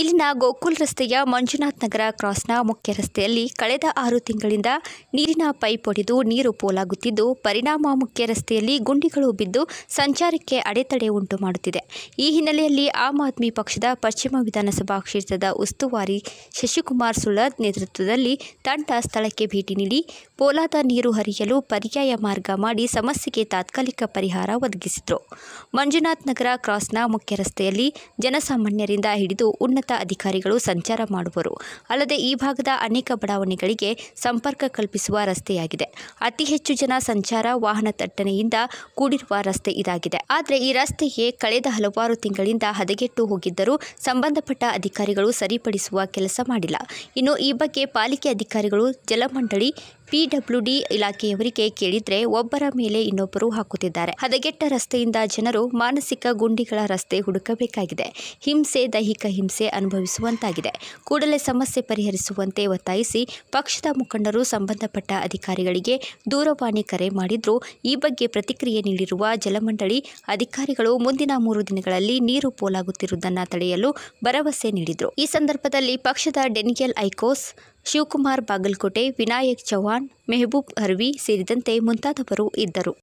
ಇಲ್ಲಿನ ಗೋಕುಲ್ ರಸ್ತೆಯ ಮಂಜುನಾಥ್ ನಗರ ಕ್ರಾಸ್ನ ಮುಖ್ಯ ರಸ್ತೆಯಲ್ಲಿ ಕಳೆದ ಆರು ತಿಂಗಳಿಂದ ನೀರಿನ ಪೈಪ್ ಒಡೆದು ನೀರು ಪೋಲಾಗುತ್ತಿದ್ದು ಪರಿಣಾಮ ಮುಖ್ಯ ರಸ್ತೆಯಲ್ಲಿ ಗುಂಡಿಗಳು ಬಿದ್ದು ಸಂಚಾರಕ್ಕೆ ಅಡೆತಡೆ ಉಂಟು ಮಾಡುತ್ತಿದೆ ಈ ಹಿನ್ನೆಲೆಯಲ್ಲಿ ಆಮ್ ಆದ್ಮಿ ಪಕ್ಷದ ಪಶ್ಚಿಮ ವಿಧಾನಸಭಾ ಕ್ಷೇತ್ರದ ಉಸ್ತುವಾರಿ ಶಶಿಕುಮಾರ್ ಸುಳದ್ ನೇತೃತ್ವದಲ್ಲಿ ತಂಡ ಸ್ಥಳಕ್ಕೆ ಭೇಟಿ ನೀಡಿ ಪೋಲಾದ ನೀರು ಹರಿಯಲು ಪರ್ಯಾಯ ಮಾರ್ಗ ಮಾಡಿ ಸಮಸ್ಯೆಗೆ ತಾತ್ಕಾಲಿಕ ಪರಿಹಾರ ಒದಗಿಸಿದರು ಮಂಜುನಾಥ್ ನಗರ ಕ್ರಾಸ್ನ ಮುಖ್ಯ ರಸ್ತೆಯಲ್ಲಿ ಜನಸಾಮಾನ್ಯರಿಂದ ಹಿಡಿದು ಉನ್ನತ ಅಧಿಕೃತ ಅಧಿಕಾರಿಗಳು ಸಂಚಾರ ಮಾಡುವರು ಅಲ್ಲದೆ ಈ ಭಾಗದ ಅನೇಕ ಬಡಾವಣೆಗಳಿಗೆ ಸಂಪರ್ಕ ಕಲ್ಪಿಸುವ ರಸ್ತೆಯಾಗಿದೆ ಅತಿ ಹೆಚ್ಚು ಜನ ಸಂಚಾರ ವಾಹನ ದಟ್ಟಣೆಯಿಂದ ಕೂಡಿರುವ ರಸ್ತೆ ಇದಾಗಿದೆ ಆದರೆ ಈ ರಸ್ತೆಗೆ ಕಳೆದ ಹಲವಾರು ತಿಂಗಳಿಂದ ಹದಗೆಟ್ಟು ಹೋಗಿದ್ದರೂ ಸಂಬಂಧಪಟ್ಟ ಅಧಿಕಾರಿಗಳು ಸರಿಪಡಿಸುವ ಕೆಲಸ ಮಾಡಿಲ್ಲ ಇನ್ನು ಈ ಬಗ್ಗೆ ಪಾಲಿಕೆ ಅಧಿಕಾರಿಗಳು ಜಲಮಂಡಳಿ ಪಿಡಬ್ಲ್ಯೂಡಿ ಇಲಾಖೆಯವರಿಗೆ ಕೇಳಿದ್ರೆ ಒಬ್ಬರ ಮೇಲೆ ಇನ್ನೊಬ್ಬರು ಹಾಕುತ್ತಿದ್ದಾರೆ ಹದಗೆಟ್ಟ ರಸ್ತೆಯಿಂದ ಜನರು ಮಾನಸಿಕ ಗುಂಡಿಗಳ ರಸ್ತೆ ಹುಡುಕಬೇಕಾಗಿದೆ ಹಿಂಸೆ ದೈಹಿಕ ಹಿಂಸೆ ಅನುಭವಿಸುವಂತಾಗಿದೆ ಕೂಡಲೇ ಸಮಸ್ಯೆ ಪರಿಹರಿಸುವಂತೆ ಒತ್ತಾಯಿಸಿ ಪಕ್ಷದ ಮುಖಂಡರು ಸಂಬಂಧಪಟ್ಟ ಅಧಿಕಾರಿಗಳಿಗೆ ದೂರವಾಣಿ ಕರೆ ಮಾಡಿದ್ರು ಈ ಬಗ್ಗೆ ಪ್ರತಿಕ್ರಿಯೆ ನೀಡಿರುವ ಜಲಮಂಡಳಿ ಅಧಿಕಾರಿಗಳು ಮುಂದಿನ ಮೂರು ದಿನಗಳಲ್ಲಿ ನೀರು ಪೋಲಾಗುತ್ತಿರುವುದನ್ನು ತಡೆಯಲು ಭರವಸೆ ನೀಡಿದರು ಈ ಸಂದರ್ಭದಲ್ಲಿ ಪಕ್ಷದ ಡೆನಿಯಲ್ ಐಕೋಸ್ ಶಿವಕುಮಾರ್ ಬಾಗಲಕೋಟೆ ವಿನಾಯಕ್ ಚೌಹಾಣ್ ಮೆಹಬೂಬ್ ಅರ್ವಿ ಸೇರಿದಂತೆ ಮುಂತಾದವರು ಇದ್ದರು